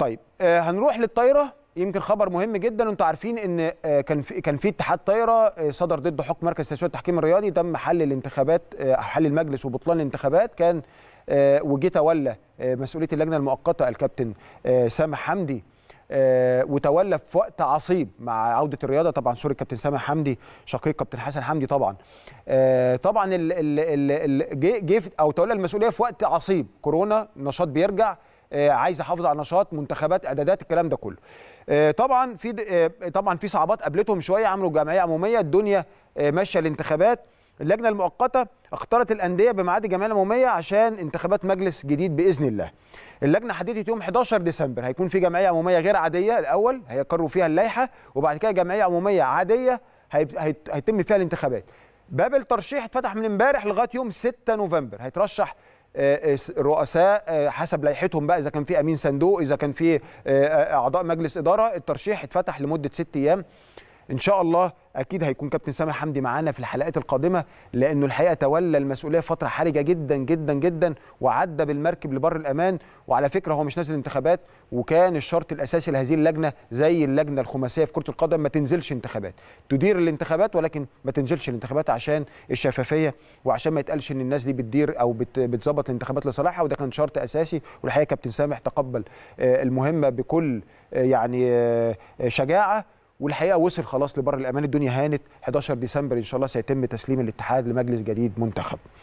طيب آه، هنروح للطايره يمكن خبر مهم جدا وانتم عارفين ان آه، كان في كان في اتحاد طايره آه، صدر ضده حكم مركز تسويه التحكيم الرياضي تم حل الانتخابات حل المجلس وبطلان الانتخابات كان وجه تولى مسؤوليه اللجنه المؤقته الكابتن سامح حمدي وتولى في وقت عصيب مع عوده الرياضه طبعا سوري كابتن سامح حمدي شقيق كابتن حسن حمدي طبعا طبعا جه او تولى المسؤوليه في وقت عصيب كورونا النشاط بيرجع آه، عايز احافظ على نشاط منتخبات اعدادات الكلام ده كله آه، طبعا في آه، طبعا في صعوبات قابلتهم شويه عملوا جمعيه عموميه الدنيا ماشيه الانتخابات اللجنه المؤقته اختارت الانديه بميعاد الجمعيه العموميه عشان انتخابات مجلس جديد باذن الله اللجنه حددت يوم 11 ديسمبر هيكون في جمعيه عموميه غير عاديه الاول هيقروا فيها اللائحه وبعد كده جمعيه عموميه عاديه هيتم فيها الانتخابات باب الترشيح اتفتح من امبارح لغايه يوم 6 نوفمبر هيترشح آه، آه، رؤساء آه، حسب لائحتهم بقى اذا كان في امين صندوق اذا كان في اعضاء مجلس اداره الترشيح اتفتح لمده ست ايام ان شاء الله اكيد هيكون كابتن سامح حمدي معانا في الحلقات القادمه لانه الحقيقه تولى المسؤوليه فتره حرجه جدا جدا جدا وعدى بالمركب لبر الامان وعلى فكره هو مش نازل انتخابات وكان الشرط الاساسي لهذه اللجنه زي اللجنه الخماسيه في كره القدم ما تنزلش انتخابات تدير الانتخابات ولكن ما تنزلش الانتخابات عشان الشفافيه وعشان ما يتقالش ان الناس دي بتدير او بتظبط الانتخابات لصالحها وده كان شرط اساسي والحقيقه كابتن سامح تقبل آه، المهمه بكل آه، يعني آه، شجاعه والحقيقه وصل خلاص لبر الامان الدنيا هانت 11 ديسمبر ان شاء الله سيتم تسليم الاتحاد لمجلس جديد منتخب